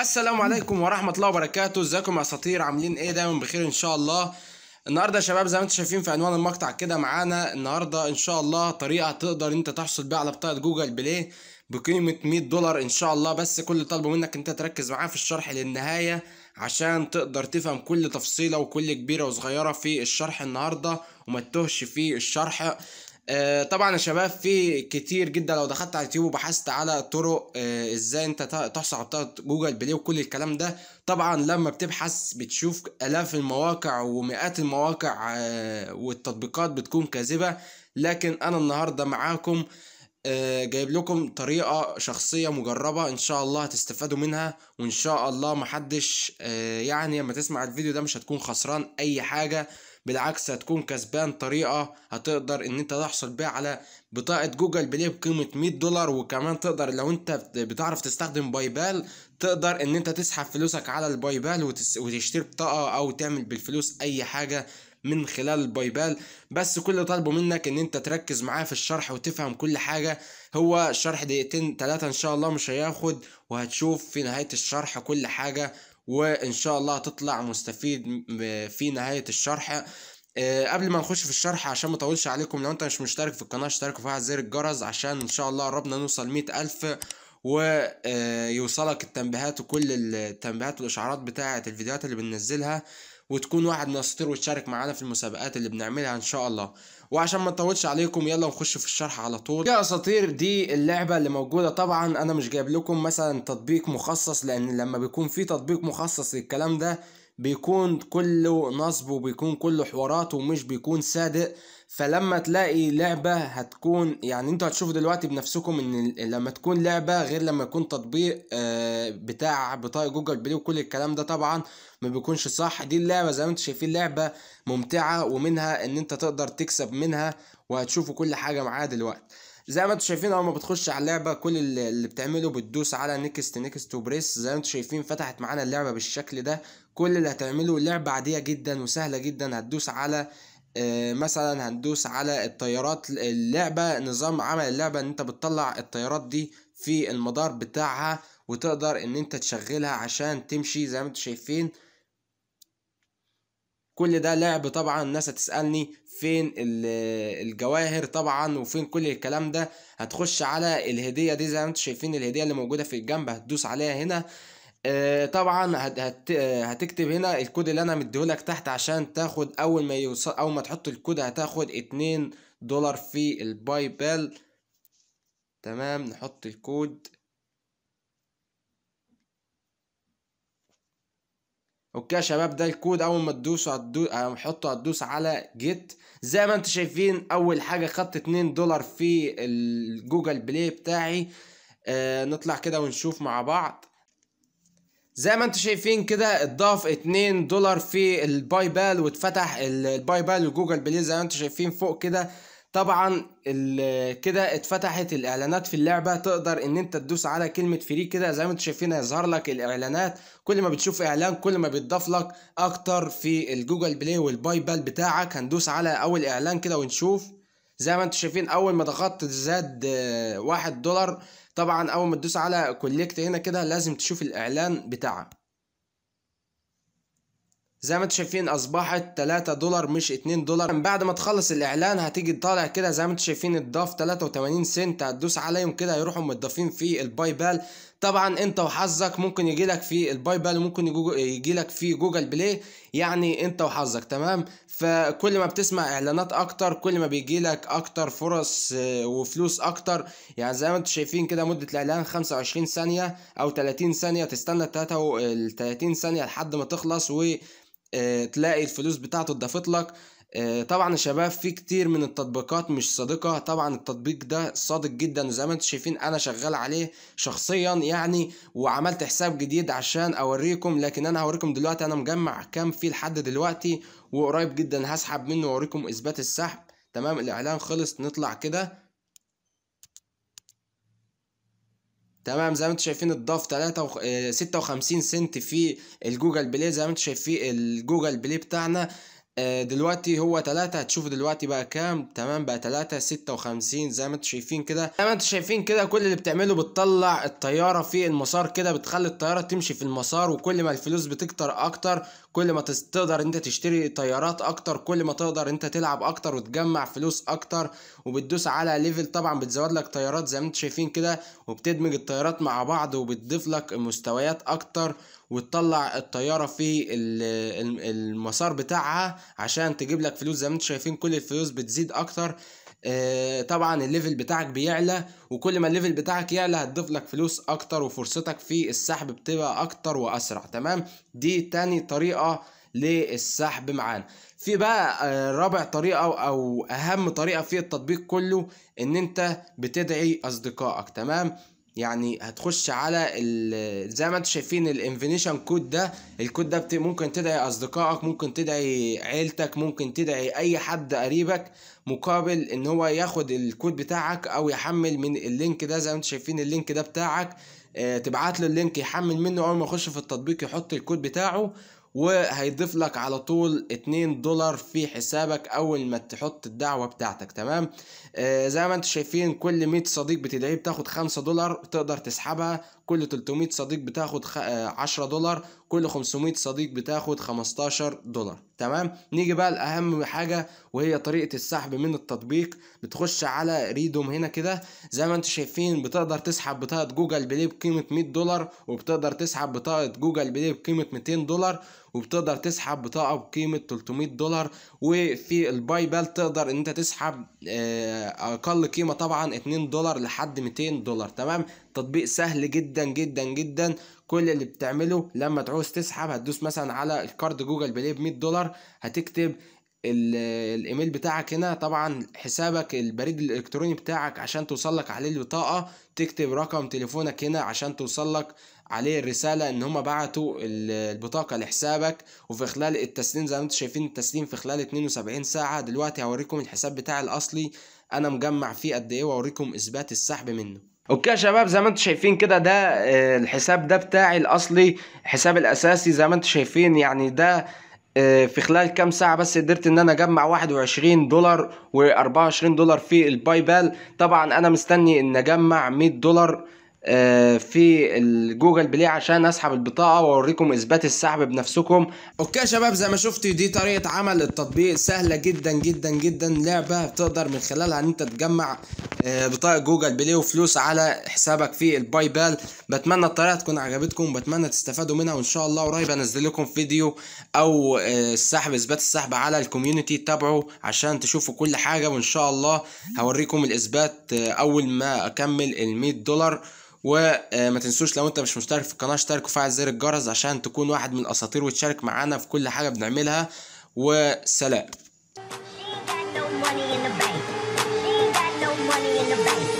السلام عليكم ورحمة الله وبركاته ازيكم يا اساطير عاملين ايه دايما بخير ان شاء الله النهارده يا شباب زي ما انتم شايفين في عنوان المقطع كده معانا النهارده ان شاء الله طريقة تقدر انت تحصل بيها على بطاقة جوجل بلاي بقيمة 100 دولار ان شاء الله بس كل طالبه منك انت تركز معاه في الشرح للنهاية عشان تقدر تفهم كل تفصيلة وكل كبيرة وصغيرة في الشرح النهاردة وما تتوهش في الشرح آه، طبعا يا شباب في كتير جدا لو دخلت على اليوتيوب وبحثت على طرق آه، ازاي انت تحصل على بطاقه جوجل بلاي وكل الكلام ده طبعا لما بتبحث بتشوف الاف المواقع ومئات المواقع آه، والتطبيقات بتكون كاذبه لكن انا النهارده معاكم جايب لكم طريقة شخصية مجربة إن شاء الله هتستفادوا منها وإن شاء الله محدش يعني لما تسمع الفيديو ده مش هتكون خسران أي حاجة بالعكس هتكون كسبان طريقة هتقدر ان انت تحصل بيها على بطاقة جوجل بلاي بقيمة 100 دولار وكمان تقدر لو انت بتعرف تستخدم باي بال تقدر ان انت تسحب فلوسك على الباي بال وتشتري بطاقة او تعمل بالفلوس اي حاجة من خلال الباي بال بس كل اللي طالبه منك ان انت تركز معاه في الشرح وتفهم كل حاجه هو شرح دقيقتين ثلاثه ان شاء الله مش هياخد وهتشوف في نهايه الشرح كل حاجه وان شاء الله هتطلع مستفيد في نهايه الشرح آه، قبل ما نخش في الشرح عشان ما اطولش عليكم لو انت مش مشترك في القناه اشترك وفعل زر الجرس عشان ان شاء الله قربنا نوصل مئة الف ويوصلك آه، التنبيهات وكل التنبيهات والاشعارات بتاعه الفيديوهات اللي بننزلها وتكون واحد من الاساطير وتشارك معانا في المسابقات اللي بنعملها ان شاء الله وعشان ما نطولش عليكم يلا نخش في الشرح على طول يا اساطير دي اللعبه اللي موجوده طبعا انا مش جايب لكم مثلا تطبيق مخصص لان لما بيكون في تطبيق مخصص للكلام ده بيكون كله نصب وبيكون كله حوارات ومش بيكون صادق فلما تلاقي لعبة هتكون يعني انتوا هتشوفوا دلوقتي بنفسكم ان لما تكون لعبة غير لما يكون تطبيق آه، بتاع بطاقة جوجل بلاي وكل الكلام ده طبعا ما بيكونش صح دي اللعبة زي ما انتوا شايفين لعبة ممتعة ومنها ان انت تقدر تكسب منها وهتشوفوا كل حاجة معاها دلوقتي زي ما انتوا شايفين اول ما بتخش على اللعبه كل اللي بتعمله بتدوس على نيكست نيكست وبريس زي ما انتوا شايفين فتحت معانا اللعبه بالشكل ده كل اللي هتعمله لعبة عادية جدا وسهلة جدا هتدوس على آه، مثلا هندوس على الطيارات اللعبة نظام عمل اللعبة ان انت بتطلع الطيارات دي في المدار بتاعها وتقدر ان انت تشغلها عشان تمشي زي ما انتم شايفين كل ده لعب طبعا الناس هتسألني فين الجواهر طبعا وفين كل الكلام ده هتخش على الهدية دي زي ما انتم شايفين الهدية اللي موجودة في الجنب هتدوس عليها هنا آه، طبعا آه، هتكتب هنا الكود اللي انا مديهولك تحت عشان تاخد اول ما يوصل اول ما تحط الكود هتاخد اتنين دولار في الباي بال تمام نحط الكود اوكي يا شباب ده الكود اول ما تدوسوا هتحطوا هتدوس على جيت زي ما انتم شايفين اول حاجه خدت 2 دولار في الجوجل بلاي بتاعي آه نطلع كده ونشوف مع بعض زي ما انتم شايفين كده اتضاف 2 دولار في الباي بال واتفتح الباي بال وجوجل بلاي زي ما انتم شايفين فوق كده طبعا كده اتفتحت الاعلانات في اللعبه تقدر ان انت تدوس على كلمه فري كده زي ما انتم شايفين هيظهر لك الاعلانات كل ما بتشوف اعلان كل ما بيتضاف لك اكتر في الجوجل بلاي والباي بال بتاعك هندوس على اول اعلان كده ونشوف زي ما انتم شايفين اول ما ضغطت زاد آه، واحد دولار طبعا اول ما تدوس على كوليكت هنا كده لازم تشوف الاعلان بتاعها زي ما انتم شايفين اصبحت 3 دولار مش 2 دولار من بعد ما تخلص الاعلان هتيجي طالع كده زي ما انتم شايفين اتضاف 83 سنت هتدوس عليهم كده هيروحوا متضافين في الباي بال طبعا انت وحظك ممكن يجي لك في الباي بال وممكن يجي لك في جوجل بلاي يعني انت وحظك تمام فكل ما بتسمع اعلانات اكتر كل ما بيجيلك اكتر فرص آه، وفلوس اكتر يعني زي ما انتم شايفين كده مدة الاعلان 25 ثانية او 30 ثانية تستنى ال 30 ثانية لحد ما تخلص و آه، تلاقي الفلوس بتاعته اتضافت لك آه، طبعا يا شباب في كتير من التطبيقات مش صادقة طبعا التطبيق ده صادق جدا وزي ما انتم شايفين انا شغال عليه شخصيا يعني وعملت حساب جديد عشان اوريكم لكن انا هوريكم دلوقتي انا مجمع كام فيه لحد دلوقتي وقريب جدا هسحب منه واوريكم اثبات السحب تمام الاعلان خلص نطلع كده تمام زي ما انتم شايفين اتضاف 3 56 سنت في الجوجل بلاي زي ما انتم شايفين الجوجل بلاي بتاعنا آه، دلوقتي هو 3 هتشوف دلوقتي بقى كام تمام بقى 3 56 زي ما انتم شايفين كده زي ما انتوا شايفين كده كل اللي بتعمله بتطلع الطيارة في المسار كده بتخلي الطيارة تمشي في المسار وكل ما الفلوس بتكتر اكتر كل ما تقدر انت تشتري طيارات اكتر كل ما تقدر انت تلعب اكتر وتجمع فلوس اكتر وبتدوس على ليفل طبعا بتزود لك طيارات زي ما انتم شايفين كده وبتدمج الطيارات مع بعض وبتضيف لك مستويات اكتر وتطلع الطيارة في المسار بتاعها عشان تجيب لك فلوس زي ما انتم شايفين كل الفلوس بتزيد اكتر آه، طبعا الليفل بتاعك بيعلى وكل ما الليفل بتاعك يعلى هتضيف لك فلوس اكتر وفرصتك في السحب بتبقى اكتر واسرع تمام دي تاني طريقه للسحب معانا في بقى آه، رابع طريقة او اهم طريقة في التطبيق كله ان انت بتدعي اصدقائك تمام يعني هتخش على زي ما انتم شايفين الانفينيشن كود ده الكود ده ممكن تدعي اصدقائك ممكن تدعي عيلتك ممكن تدعي اي حد قريبك مقابل ان هو ياخد الكود بتاعك او يحمل من اللينك ده زي ما انتم شايفين اللينك ده بتاعك آه، تبعت له اللينك يحمل منه اول ما يخش في التطبيق يحط الكود بتاعه وهيضيف لك على طول 2 دولار في حسابك اول ما تحط الدعوه بتاعتك تمام آه زي ما انتم شايفين كل 100 صديق بتدعيه بتاخد 5 دولار تقدر تسحبها كل 300 صديق بتاخد 10 آه، دولار كل 500 صديق بتاخد 15 دولار تمام نيجي بقى لاهم حاجه وهي طريقه السحب من التطبيق بتخش على ريدوم هنا كده زي ما انتم شايفين بتقدر تسحب بطاقه جوجل بلاي بقيمه 100 دولار وبتقدر تسحب بطاقه جوجل بلاي بقيمه 200 دولار وبتقدر تسحب بطاقه بقيمه 300 دولار وفي الباي بال تقدر ان انت تسحب آه، اقل قيمه طبعا 2 دولار لحد 200 دولار تمام تطبيق سهل جدا جدا جدا جدا كل اللي بتعمله لما تعوز تسحب هتدوس مثلا على الكارد جوجل بلاي ب 100 دولار هتكتب الايميل بتاعك هنا طبعا حسابك البريد الالكتروني بتاعك عشان توصل لك عليه البطاقه تكتب رقم تليفونك هنا عشان توصل لك عليه الرساله ان هم بعتوا البطاقه لحسابك وفي خلال التسليم زي ما انتم شايفين التسليم في خلال 72 ساعه دلوقتي هوريكم الحساب بتاعي الاصلي انا مجمع فيه قد ايه واوريكم اثبات السحب منه اوكي يا شباب زي ما انتم شايفين كده ده آه، الحساب ده بتاعي الاصلي حساب الاساسي زي ما انتم شايفين يعني ده آه، في خلال كام ساعة بس قدرت ان انا اجمع 21 دولار و24 دولار في الباي بال طبعا انا مستني ان اجمع 100 دولار آه، في الجوجل بلاي عشان اسحب البطاقه واوريكم اثبات السحب بنفسكم اوكي يا شباب زي ما شفتوا دي طريقه عمل التطبيق سهله جدا جدا جدا لعبه تقدر من خلالها ان انت تجمع آه، بطاقه جوجل بلاي وفلوس على حسابك في الباي بال بتمنى الطريقه تكون عجبتكم بتمنى تستفادوا منها وان شاء الله قريب انزل لكم فيديو او آه، السحب اثبات السحب على الكوميونتي تابعوا عشان تشوفوا كل حاجه وان شاء الله هوريكم الاثبات آه، اول ما اكمل ال 100 دولار وما تنسوش لو انت مش مشترك في القناه اشترك وفعل زر الجرس عشان تكون واحد من الاساطير وتشارك معانا في كل حاجه بنعملها وسلام about it.